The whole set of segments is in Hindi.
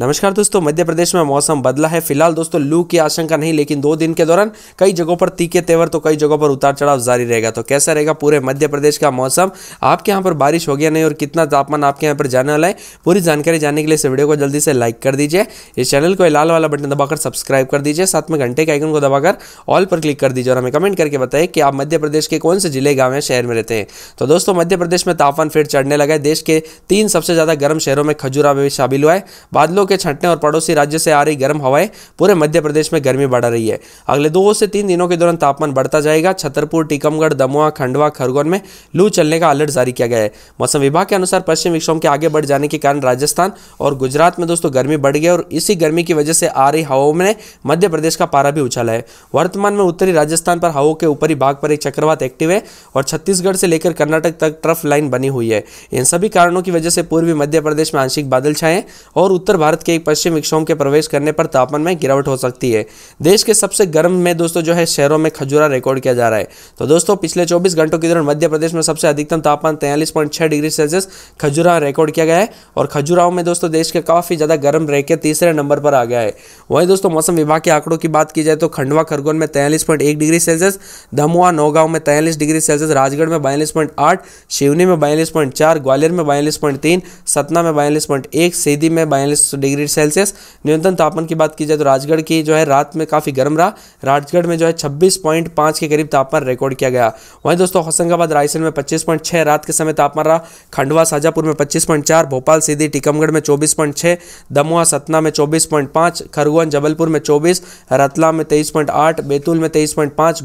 नमस्कार दोस्तों मध्य प्रदेश में मौसम बदला है फिलहाल दोस्तों लू की आशंका नहीं लेकिन दो दिन के दौरान कई जगहों पर तीखे तेवर तो कई जगहों पर उतार चढ़ाव जारी रहेगा तो कैसा रहेगा पूरे मध्य प्रदेश का मौसम आपके यहाँ पर बारिश हो गया नहीं और कितना तापमान आपके यहाँ पर जाने वाला है पूरी जानकारी जानने के लिए इस वीडियो को जल्दी से लाइक कर दीजिए इस चैनल को लाल वाला बटन दबाकर सब्सक्राइब कर दीजिए साथ में घंटे के आइकन को दबाकर ऑल पर क्लिक कर दीजिए और हमें कमेंट करके बताइए कि आप मध्य प्रदेश के कौन से जिले गाँव या शहर में रहते हैं तो दोस्तों मध्य प्रदेश में तापमान फिर चढ़ने लगा है देश के तीन सबसे ज़्यादा गर्म शहरों में खजुरा भी शामिल हुआ है बादलों के छंटने और पड़ोसी राज्य से आ रही गर्म हवाएं पूरे मध्य प्रदेश में गर्मी बढ़ा रही है अगले दो से तीन दिनों के दौरान तापमान बढ़ता जाएगा छतरपुर टीकमगढ़ दमुआ खंडवा खरगोन में लू चलने का अलर्ट जारी किया गया है मौसम विभाग के अनुसार पश्चिम विक्षोभ के आगे बढ़ जाने के कारण राजस्थान और गुजरात में दोस्तों गर्मी बढ़ गई और इसी गर्मी की वजह से आ रही हवाओं में मध्य प्रदेश का पारा भी उछाला है वर्तमान में उत्तरी राजस्थान पर हवाओं के ऊपरी भाग पर एक चक्रवात एक्टिव है और छत्तीसगढ़ से लेकर कर्नाटक तक ट्रफ लाइन बनी हुई है इन सभी कारणों की वजह से पूर्वी मध्य प्रदेश में आंशिक बादल छाए और उत्तर भारत भारत के एक पश्चिम विक्षोभ के प्रवेश करने पर तापमान में गिरावट हो सकती है देश के सबसे गर्म में दोस्तों जो है शहरों में खजूरा रिकॉर्ड किया जा रहा है तो दोस्तों पिछले चौबीस घंटों के दौरान मध्य प्रदेश में सबसे अधिकतम तापमान तैयलीस डिग्री सेल्सियस खजुरा रिकॉर्ड किया गया है और खजुराओं में दोस्तों देश के काफ़ी ज़्यादा गर्म रह के तीसरे नंबर पर आ गया है वहीं दोस्तों मौसम विभाग के आंकड़ों की बात की जाए तो खंडवा खरगोन में तैयलीस डिग्री सेल्सियस धमुआ नौगांव में तैयलीस डिग्री सेल्सियस राजगढ़ में बयालीस शिवनी में बयालीस ग्वालियर में बयालीस सतना में बयालीस सीधी में बयालीस डिग्री सेल्सियस न्यूनतम तापमान की बात की जाए तो राजगढ़ की जो है रात में काफ़ी गर्म रहा राजगढ़ में जो है छब्बीस के करीब तापमान रिकॉर्ड किया गया वहीं दोस्तों होशंगाबाद रायसेन में पच्चीस रात के समय तापमान रहा खंडवा शाजापुर में पच्चीस भोपाल सीधी टीकमगढ़ में चौबीस दमुआ सतना में चौबीस खरगोन जबलपुर में चौबीस रतलाम में तेईस बैतूल में तेईस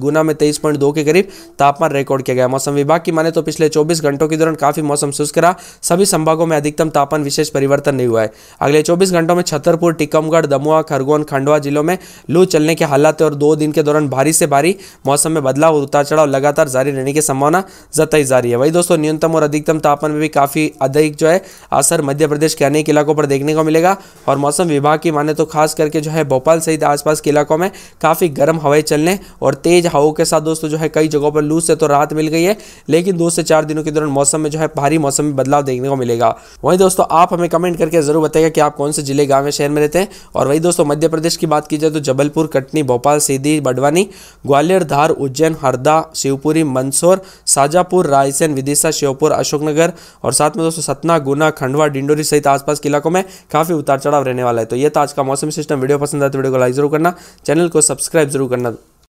गुना में तेईस के करीब तापमान रिकॉर्ड किया गया मौसम विभाग की माने तो पिछले चौबीस घंटों के दौरान काफ़ी मौसम शुष्क रहा सभी संभागों में अधिकतम तापमान विशेष परिवर्तन नहीं हुआ है अगले चौबीस घंटों में छतरपुर टीकमगढ़ दमुआ खरगोन खंडवा जिलों में लू चलने के हालात और दो दिन के दौरान भारी से भारी मौसम में बदलाव उतार चढ़ाव लगातार जारी रहने की संभावना जताई जा रही है वही दोस्तों न्यूनतम और अधिकतम तापमान में भी काफ़ी अधिक जो है असर मध्य प्रदेश के अनेक इलाकों पर देखने को मिलेगा और मौसम विभाग की माने तो खास करके जो है भोपाल सहित आसपास के इलाकों में काफ़ी गर्म हवाएं चलने और तेज हवाओं के साथ दोस्तों जो है कई जगहों पर लू से तो राहत मिल गई है लेकिन दो से चार दिनों के दौरान मौसम में जो है भारी मौसम में बदलाव देखने को मिलेगा वही दोस्तों आप हमें कमेंट करके जरूर बताएगा कि आप कौन से से जिले गाँव में शहर में रहते हैं और वही दोस्तों मध्य प्रदेश की बात की जाए तो जबलपुर कटनी भोपाल सीधी बडवानी ग्वालियर धार उज्जैन हरदा शिवपुरी मंदसौर शाजापुर रायसेन विदिशा श्योपुर अशोकनगर और साथ में दोस्तों सतना गुना खंडवा डिंडोरी सहित आसपास के इलाकों में काफ़ी उतार चढ़ाव रहने वाला है तो ये था आज का मौसम सिस्टम वीडियो पसंद आए तो वीडियो को लाइक जरूर करना चैनल को सब्सक्राइब जरूर करना